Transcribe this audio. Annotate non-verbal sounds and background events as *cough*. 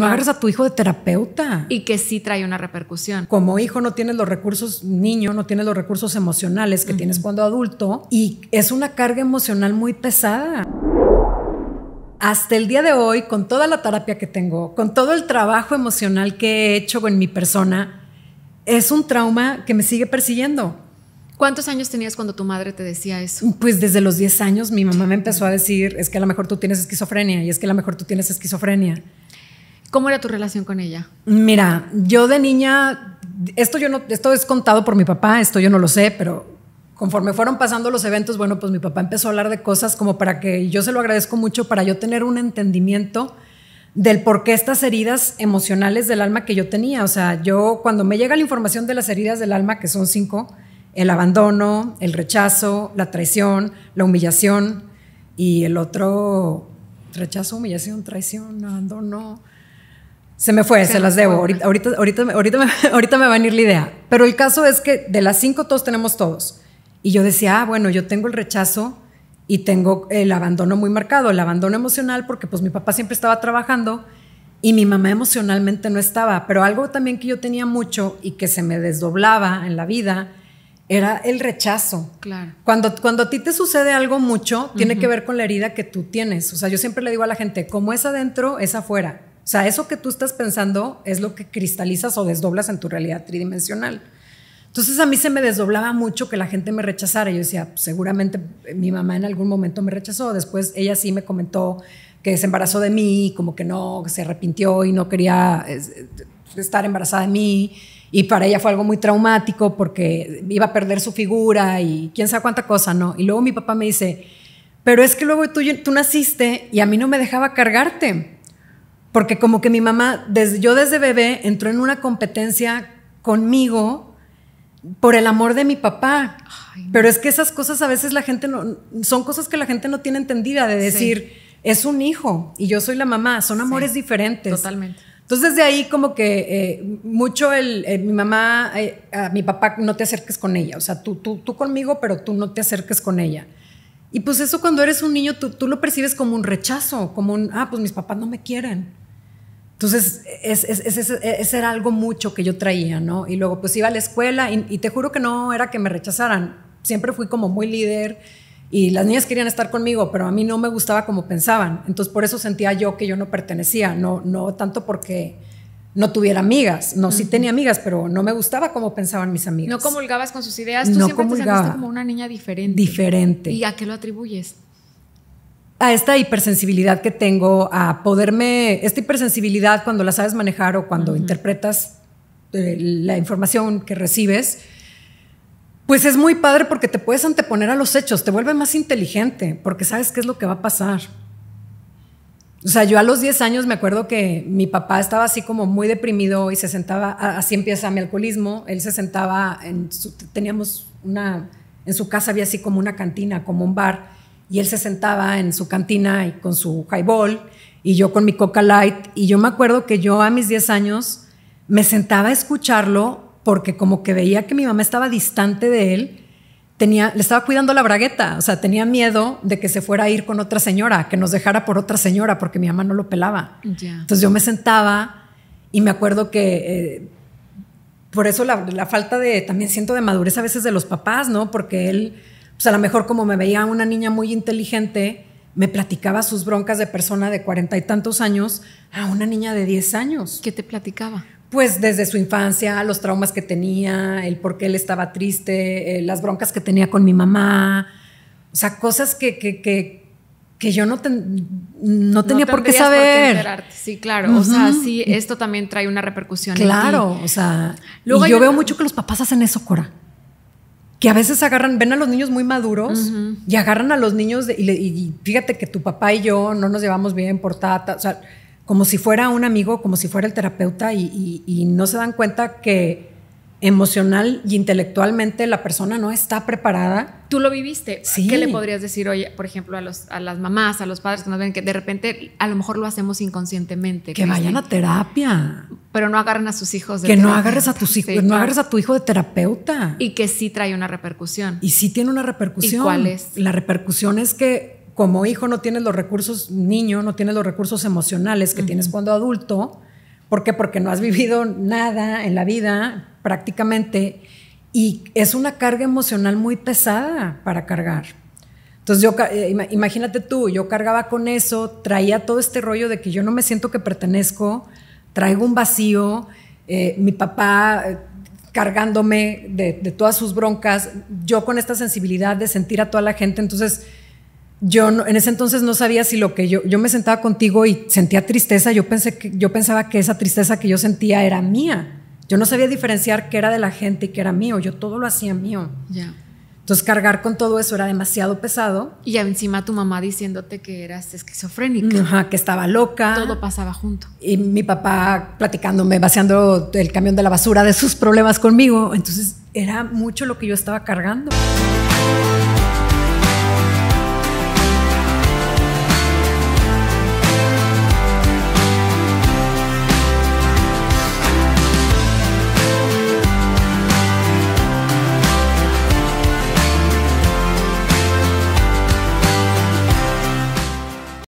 No agarras a tu hijo de terapeuta. Y que sí trae una repercusión. Como hijo no tienes los recursos, niño, no tienes los recursos emocionales que tienes cuando adulto y es una carga emocional muy pesada. Hasta el día de hoy, con toda la terapia que tengo, con todo el trabajo emocional que he hecho en mi persona, es un trauma que me sigue persiguiendo. ¿Cuántos años tenías cuando tu madre te decía eso? Pues desde los 10 años mi mamá me empezó a decir, es que a lo mejor tú tienes esquizofrenia y es que a lo mejor tú tienes esquizofrenia. ¿Cómo era tu relación con ella? Mira, yo de niña, esto yo no, esto es contado por mi papá, esto yo no lo sé, pero conforme fueron pasando los eventos, bueno, pues mi papá empezó a hablar de cosas como para que, yo se lo agradezco mucho, para yo tener un entendimiento del por qué estas heridas emocionales del alma que yo tenía. O sea, yo cuando me llega la información de las heridas del alma, que son cinco, el abandono, el rechazo, la traición, la humillación y el otro, rechazo, humillación, traición, abandono se me fue, se, las debo. Ahorita, ahorita, ahorita, ahorita, me, ahorita me *laughs* va a venir la idea. Pero el caso es que de las cinco todos tenemos todos. Y yo decía, ah, bueno, yo tengo el rechazo y tengo el abandono muy marcado, el abandono emocional, porque pues mi papá siempre estaba trabajando y mi mamá emocionalmente no estaba. Pero algo también que yo tenía mucho y que se me desdoblaba en la vida era el rechazo. Claro. Cuando, cuando a ti te sucede algo mucho, tiene que ver con la herida que tú tienes. O sea, yo siempre le digo a la gente, como es adentro, es afuera. O sea, eso que tú estás pensando es lo que cristalizas o desdoblas en tu realidad tridimensional. Entonces a mí se me desdoblaba mucho que la gente me rechazara. Yo decía, pues, seguramente eh, mi mamá en algún momento me rechazó. Después ella sí me comentó que se embarazó de mí, como que no, que se arrepintió y no quería eh, estar embarazada de mí. Y para ella fue algo muy traumático porque iba a perder su figura y quién sabe cuánta cosa, ¿no? Y luego mi papá me dice, pero es que luego tú naciste y a mí no me dejaba cargarte. Porque como que mi mamá, desde, yo desde bebé, entró en una competencia conmigo por el amor de mi papá. Pero es que esas cosas a veces la gente no, son cosas que la gente no tiene entendida de decir, es un hijo y yo soy la mamá, son amores diferentes. Totalmente. Entonces de ahí como que eh, mucho el, eh, mi mamá, eh, mi papá no te acerques con ella, o sea, tú, tú, tú conmigo, pero tú no te acerques con ella. Y pues eso cuando eres un niño, tú, tú lo percibes como un rechazo, como un, ah, pues mis papás no me quieren. Entonces, es, era algo mucho que yo traía, ¿no? Y luego, pues iba a la escuela y, te juro que no era que me rechazaran. Siempre fui como muy líder y las niñas querían estar conmigo, pero a mí no me gustaba como pensaban. Entonces, por eso sentía yo que yo no pertenecía, no, no tanto porque no tuviera amigas. No, sí tenía amigas, pero no me gustaba como pensaban mis amigas. No comulgabas con sus ideas, tú siempre te como una niña diferente. Diferente. ¿Y a qué lo atribuyes? a esta hipersensibilidad que tengo, a poderme, esta hipersensibilidad cuando la sabes manejar o cuando interpretas eh, la información que recibes, pues es muy padre porque te puedes anteponer a los hechos, te vuelve más inteligente porque sabes qué es lo que va a pasar. O sea, yo a los 10 años me acuerdo que mi papá estaba así como muy deprimido y se sentaba, así empieza mi alcoholismo, él se sentaba, teníamos una, en su casa había así como una cantina, como un bar y él se sentaba en su cantina y con su highball y yo con mi Coca Light y yo me acuerdo que yo a mis 10 años me sentaba a escucharlo porque como que veía que mi mamá estaba distante de él, tenía le estaba cuidando la bragueta, o sea, tenía miedo de que se fuera a ir con otra señora, que nos dejara por otra señora porque mi mamá no lo pelaba. Entonces yo me sentaba y me acuerdo que eh, por eso la, falta de, también siento de madurez a veces de los papás, ¿no? Porque él o pues, sea, a lo mejor como me veía una niña muy inteligente, me platicaba sus broncas de persona de cuarenta y tantos años a una niña de diez años. ¿Qué te platicaba? Pues desde su infancia, los traumas que tenía, el por qué él estaba triste, eh, las broncas que tenía con mi mamá, o sea, cosas que, que, yo no, no tenía por qué saber. Por sí, claro. O sea, sí, esto también trae una repercusión. Claro, en ti. o sea, y yo veo mucho que los papás hacen eso, Cora que a veces agarran, ven a los niños muy maduros y agarran a los niños y, fíjate que tu papá y yo no nos llevamos bien por tata, o sea, como si fuera un amigo, como si fuera el terapeuta y no se dan cuenta que emocional y intelectualmente la persona no está preparada. Tú lo viviste. Sí. ¿Qué le podrías decir, hoy... por ejemplo, a, las mamás, a los padres que nos ven, que de repente a lo mejor lo hacemos inconscientemente? Que pues, vayan a terapia. Pero no agarren a sus hijos de Que no agarres a tus hijos, no agarres a tu hijo de terapeuta. Y que sí trae una repercusión. Y sí tiene una repercusión. ¿Y cuál es? La repercusión es que como hijo no tienes los recursos, niño, no tienes los recursos emocionales que tienes cuando adulto. ¿Por qué? Porque no has vivido nada en la vida, prácticamente, y es una carga emocional muy pesada para cargar. Entonces eh, imagínate tú, yo cargaba con eso, traía todo este rollo de que yo no me siento que pertenezco, traigo un vacío, eh, mi papá eh, cargándome de, todas sus broncas, yo con esta sensibilidad de sentir a toda la gente, entonces yo en ese entonces no sabía si lo que yo, yo me sentaba contigo y sentía tristeza, yo, pensé que, yo pensaba que esa tristeza que yo sentía era mía yo no sabía diferenciar qué era de la gente y qué era mío. Yo todo lo hacía mío. Ya. Entonces cargar con todo eso era demasiado pesado. Y encima tu mamá diciéndote que eras esquizofrénica. que estaba loca. Todo pasaba junto. Y mi papá platicándome, vaciando el camión de la basura de sus problemas conmigo. Entonces era mucho lo que yo estaba cargando.